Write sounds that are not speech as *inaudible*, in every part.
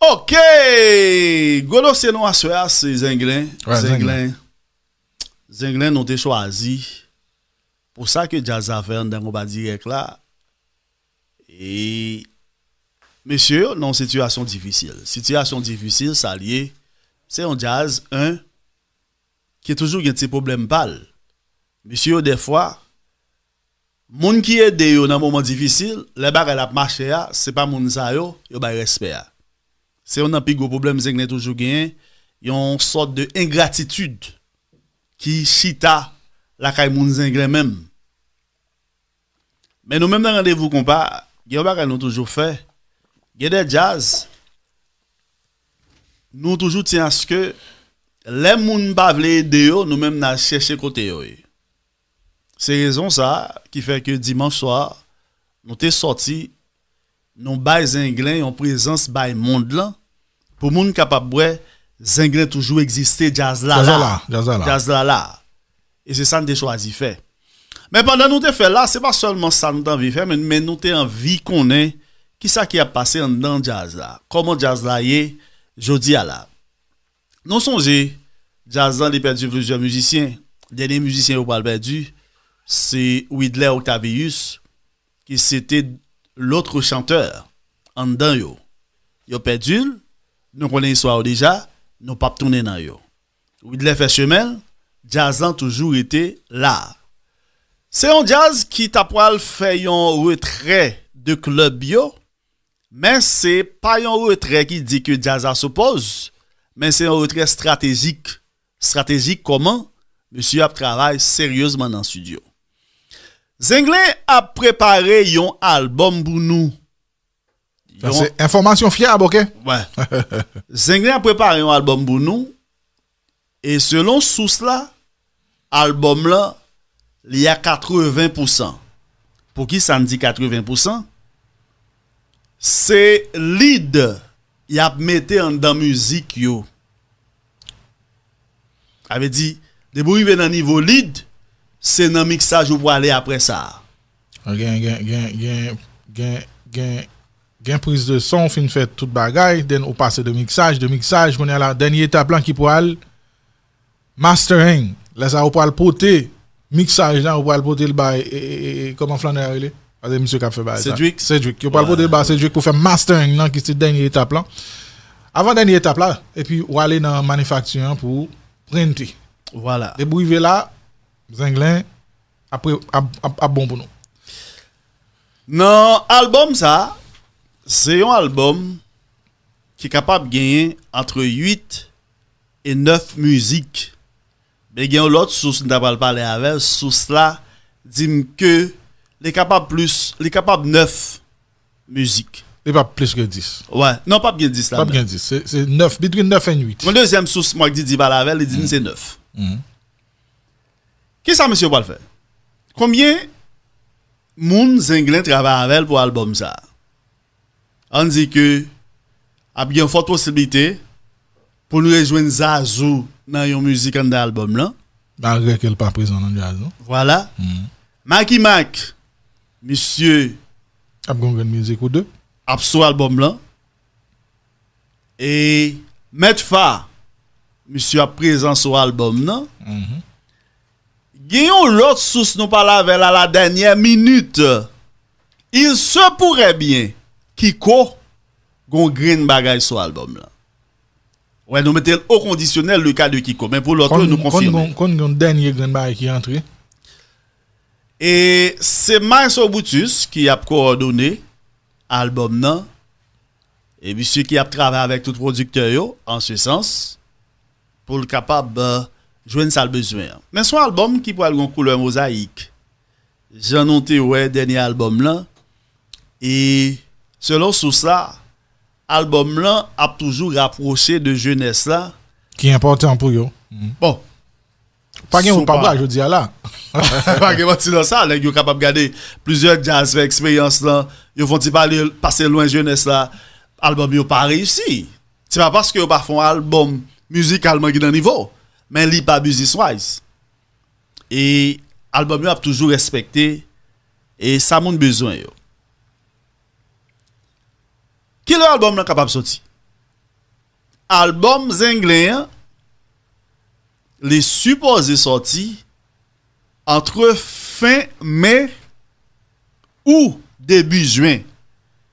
Ok, Golo, c'est nous à Soyas, c'est Zenglen. Zenglen. Zenglen ont été choisi pour ça que Jazz a fait un direct là. Et, monsieur, non situation difficile. Situation difficile, ça lié. C'est un Jazz, un qui est toujours un ses problèmes pal. Monsieur, des fois, les qui ont été dans un moment difficile, les bar ne marchent pas. Ce n'est pas les gens qui ont été aidés c'est un des de problème que toujours gagné. Il y a une sorte de ingratitude qui chita la Kaimoun zengle même. Mais nous-mêmes dans rendez-vous compas, il y a nous toujours fait. Il y a des jazz. Nous toujours tiens à ce que les gens pas de nous-mêmes n'a cherché côté C'est raison ça qui fait que dimanche soir, nous sommes sortis non bail zinglin en présence bail monde là pour monde capable ouais zinglin toujours exister jazz là là jazz là là et c'est ça que nous avons choisi de faire mais pendant que nous avons fait là n'est pas seulement ça nous envie faire mais, nous avons envie qu'on est qui ça qui a passé en dans jazz là comment jazz là est jodi à là non sommes jazz là il perdu plusieurs musiciens dernier musiciens au bal perdu c'est Whidley Octavius qui s'était l'autre chanteur, Andan yo. Yo perdu, nous connaissons l'histoire déjà, nous pas tourner dans yo. de l'effet chemin, jazz a toujours été là. C'est un jazz qui a fait un retrait de club bio, mais c'est pas un retrait qui dit que jazz a s'oppose, mais c'est un retrait stratégique. Stratégique comment? Monsieur a travaille sérieusement dans le studio. Zenglin a préparé un album pour nous. C'est information fiable, ok? Ouais. *laughs* a préparé un album pour nous. Et selon sous là, album là, il y a 80%. Pour qui ça me dit 80%? C'est lead y a metté en dans musique yo. Avait dit, de vous dans niveau lead, c'est dans le mixage où vous aller après ça. Ah, gain prise de son, fin fait tout le den au passe de mixage, de mixage, on est à la dernière étape qui pour al, mastering, là ça ou pour mixage là on pour al le porter. et, comment flaner il est? c'est monsieur qui fait bail. Cedric. Cedric. Yo parle pour débat pour faire mastering là, qui c'est dernière étape là. Avant dernière étape là, et puis ou aller dans manufacture pour printer. Voilà. Et là, Zenglin après à bon pour nous. Non, album ça, c'est un album qui est capable de gagner entre 8 et 9 musiques. Mais il y a une autre source, nous pas parlé avec, source là, dit que les capables plus, les capables 9 musiques. n'est pas plus que 10. Ouais, non, pas bien 10 là. Pas 10, c'est 9, between 9 et 8. Mon deuxième source, moi, qui dit que il dit mm. c'est 9. Qu'est-ce que monsieur va faire Combien moun Zenglin travaille avec pour l'album ça On dit que a bien forte possibilité pour nous rejoindre Zazou dans une musique dans l'album là. Malgré qu'elle pas présente dans Zazou. Voilà. Mm. Maki Mac, monsieur. A une musique ou deux. Abso album là. Et Metfa, monsieur a présent sur l'album -hmm l'autre sous nous parle vers la, dernière minute. Il se pourrait bien Kiko gon green bagage sur l'album là. Ouais, nous mettons au conditionnel le cas de Kiko, mais pour l'autre, nous confirmons. Quand un dernier green bagage qui est entré. Et c'est Marceau Boutus qui a coordonné l'album là. Et monsieur qui a travaillé avec tout producteur en ce sens pour le capable euh, jouer ça besoin. Mais son album qui pourrait être une couleur mosaïque, j'ai noté, ouais, dernier album là. Et selon sous ça, album là a toujours rapproché de jeunesse là. Qui est important pour eux. Mhm. Bon. Pas ou pas je dis à là. Pas qu'il y dans ça, ils sont capables de garder plusieurs jazz avec expérience là. Ils vont pas passer loin jeunesse là. Album n'a pas réussi. C'est pas parce que n'ont pas fait un album musicalement qui est dans niveau mais il pas business Et album a toujours respecté et ça monte besoin Quel album là capable sortir Album anglais hein, les supposé sortir entre fin mai ou début juin.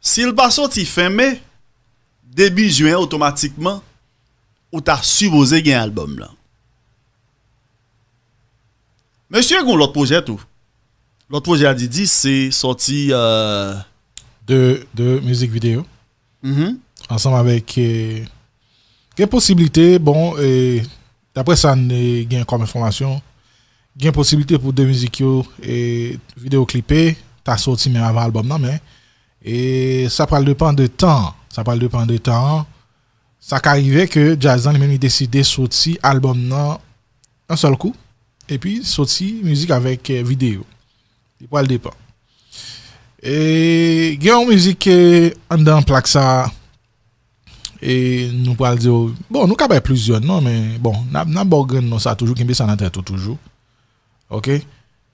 S'il pas sorti fin mai, début juin automatiquement ou t'as supposé un album là. Monsieur, l'autre projet tout. L'autre projet à c'est sorti. Euh, de, de musique vidéo. Mhm. Ensemble avec. Eh, quelle possibilité, bon, eh, d'après ça, il y a comme information, il possibilité pour deux musiques et eh, vidéo clippées, t'as sorti mais avant l'album, non, mais. Et ça parle dépend de temps. Ça parle dépend de temps. Ça arrive que Jason lui-même décidé de sortir l'album, non, un seul coup et puis sorti musique avec euh, vidéo. Il pas le départ. Et il y a une musique euh, en dans plaque ça et nous parlons dire bon nous avons plusieurs non mais bon n'a n'a ça toujours qui ça dans tête toujours. OK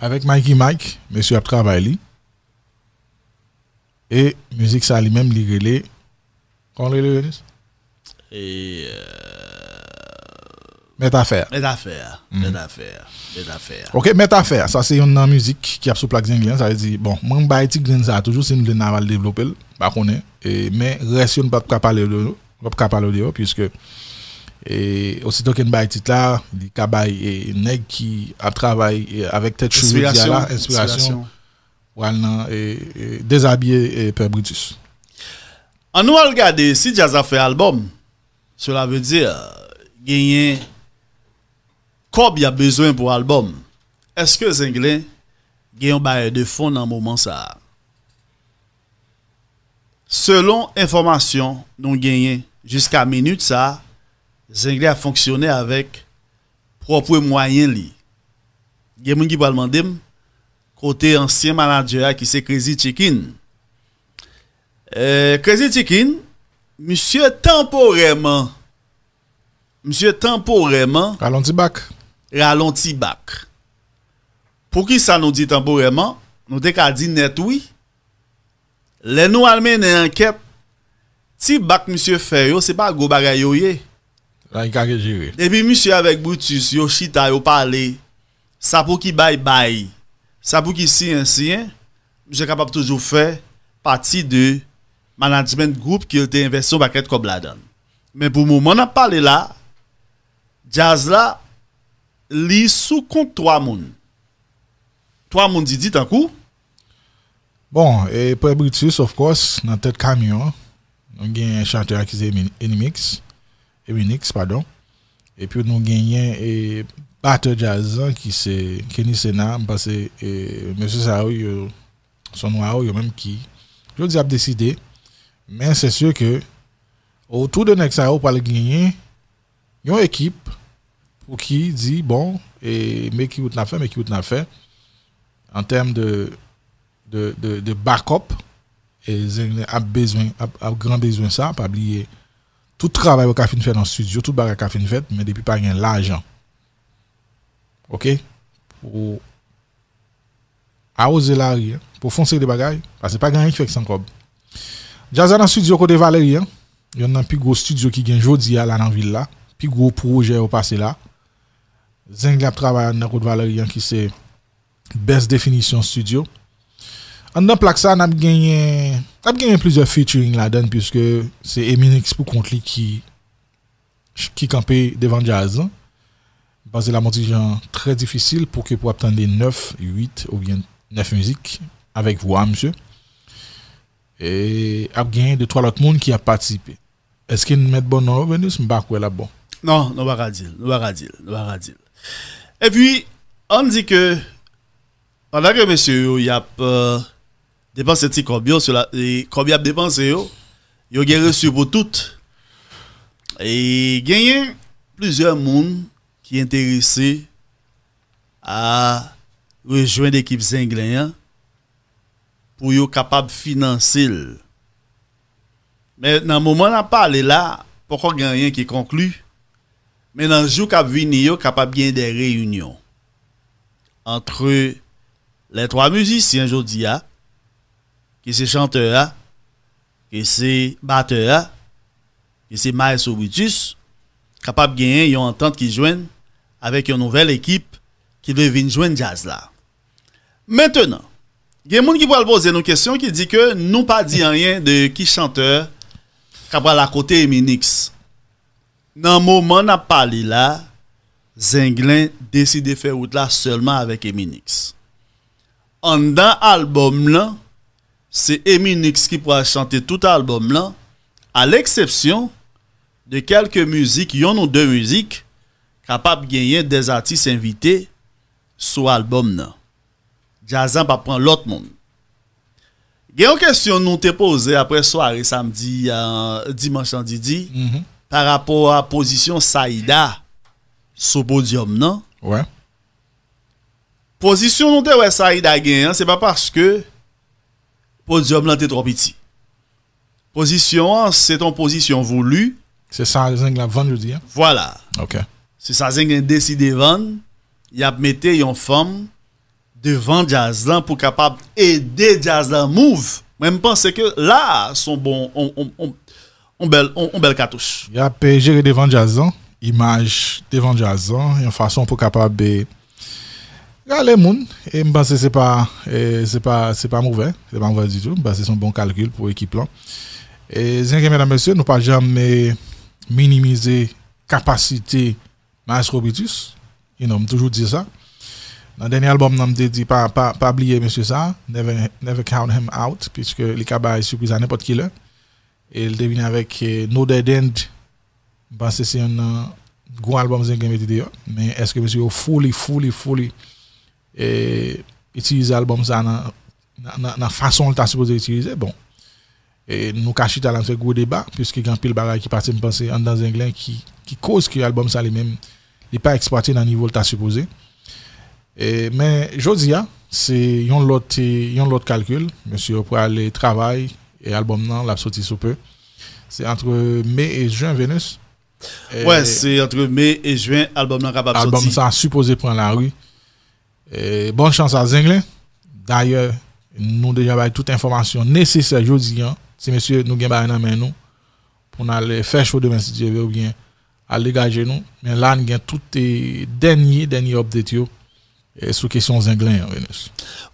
avec Mikey Mike, monsieur a travaillé. Et musique ça lui-même li relé. Quand le Et euh... Métaphère. Métaphère. met affaire, Métaphère. Métaphère. OK, métaphère. Ça, c'est une musique qui a sous plaque Anglais, Ça veut dire, bon, moi, je green ça toujours, c'est une naval développer. Bah, qu'on est. Mais reste, on ne peut pas parler de nous. On ne pas parler de nous, puisque et aussitôt qu'une bail titre là il cabaye et nèg qui a travaillé avec tête cheveux là inspiration voilà et, et déshabiller père Brutus en nous regarder si jazz a fait album cela veut dire gagner y a besoin pour album est-ce que les Anglais un bail de fond dans moment ça selon information nous gagnons jusqu'à minute ça Zengli a fonctionné avec propre moyen li. Gen moun ki côté ancien manager qui se Crazy Chicken. Euh, Crazy Chicken, monsieur temporairement, monsieur temporairement, ralenti bac. Ralenti bac. Pour qui ça nous dit temporairement, nous avons dit net oui. Les nous almen enquête, si bac monsieur Ferio, c'est pas go bagay yo depuis je que je Et avec Brutus, Yoshita, il a parlé. Ça pour qui baille, baille. Ça pour qui signe, hein, signe. Hein? capable toujours faire partie de management group qui était investi au paquet de Cobladon. Mais pour le moment, on a parlé là. Jazz là, il sous compte trois personnes Trois personnes dit un coup. Bon, et pour Brutus, of course, dans tête camion, on a un chanteur qui est Enimix. Unix, pardon. Et puis nous gagnons et batteur jazz hein, qui c'est Kenny Sena, parce que monsieur Sao euh, son nom a même qui je dis a décidé mais c'est sûr que autour de Nexao pour le gagner il y a une équipe pour qui dit bon et mais qui n'a fait mais qui n'a fait en termes de de, de, de backup et a besoin a, a grand besoin ça pas oublier tout travail qu'on a fait dans le studio, tout bagage qu'on a fait, mais depuis pas gain l'argent. OK Pour arroser la rue, hein. pour foncer des bagages, parce que pas gagné qui fait sans cob. Jazz dans le studio côté Valérie, hein. il y a un plus gros studio qui gagne aujourd'hui hein, à la ville là, plus gros projet au passé là. Zenglap travaille dans côté Valérie qui c'est Best définition Studio. An dans plak sa, nap genyen, nap genyen plizye featuring la den, puisque c'est Eminix pou kont li ki, ki kampe devan jazz. Hein. la monti très difficile pour pou ke pou 9, 8 ou bien 9 avec avek vwa msye. E ap genyen de 3 lot moun ki ap ce Eske nous met bon nan revenus mbak wè la bon? Non, nou va nou baradil, nou dire E puis an di ke, que, ke il yo yap... Uh, dépenser petit combien vous combien dépensé yo yo reçu pour tout et gagné plusieurs monde qui intéressé à rejoindre l'équipe Zinglain hein, pour yo capable financer mais dans le moment là parlé là pourquoi rien qui conclut mais dans le jour qui venir yo capable bien des réunions entre les trois musiciens aujourd'hui qui c'est chanteur, qui c'est batteur, qui c'est Maestro Brutus, capable de gagner, une entente qui joue avec une nouvelle équipe qui veut venir joindre jazz là. Maintenant, il y a des gens qui vont poser une question qui dit que nous pas dit rien de qui chanteur capable à côté Minix. Dans le moment n'a parlé là, Zenglin décide de faire route là seulement avec Eminix. En dans album là, c'est Eminix qui pourra chanter tout album là, à l'exception de quelques musiques, yon ou deux musiques, capables de gagner des artistes invités sur l'album là. Jazan va prendre l'autre monde. Il une question nous t'ai posée après soirée samedi, euh, dimanche en mhm. par rapport à position Saïda sur podium, non? Ouais. Position nous t'ai Saïda Ce n'est hein. c'est pas parce que podium là, trop petit. Position, c'est ton position voulue. C'est ça, Zeng l'a vendu, je dis. Hein. Voilà. OK. C'est ça, Zeng a décidé de vendre. Il a mis une femme devant Jazlan pour capable aider Jazlan move. Même pense que là, son bon, on, on, on, on belle, on, belle cartouche. Hein. Hein. Il a géré devant Jazlan, image devant Jazlan, une façon pour capable Là, les et je pense que ce n'est pas, pas, pas mauvais, c'est pas mauvais du tout, parce que c'est un bon calcul pour l'équipe. Et cinquième, mesdames et messieurs, nous ne pas jamais minimiser la capacité Mascobitus. Ils nous toujours dit ça. Dans le dernier album, nous avons dit, pas, pas, pas oublier, monsieur, ça, never, count him out, puisque les cabaret est surprise à n'importe qui. Là. Et il devine avec eh, No Dead End. Je pense que c'est un grand album, mais est-ce que monsieur, fully, fully, fully et utiliser l'album ça dans la façon que tu supposé utiliser. Bon, et nous cachons dans un gros débat, puisque il y a un qui partait me penser, en dans un qui, qui cause que l'album ça lui-même n'est pas exploité dans le niveau que tu supposé. Et, mais aujourd'hui, c'est un autre calcul. Monsieur, pour aller travail et album non, l'a sorti sous peu. C'est entre mai et juin, Vénus. Ouais, c'est entre mai et juin, album non capable ça supposé prendre la rue bonne chance à Zenglin. D'ailleurs, nous déjà toute information nécessaire aujourd'hui. Hein. Si monsieur nous a dans main nous pour aller faire chaud demain si Dieu veut ou bien aller dégager nous. Mais là nous avons tout les derniers derniers updates sur question Zenglin hein,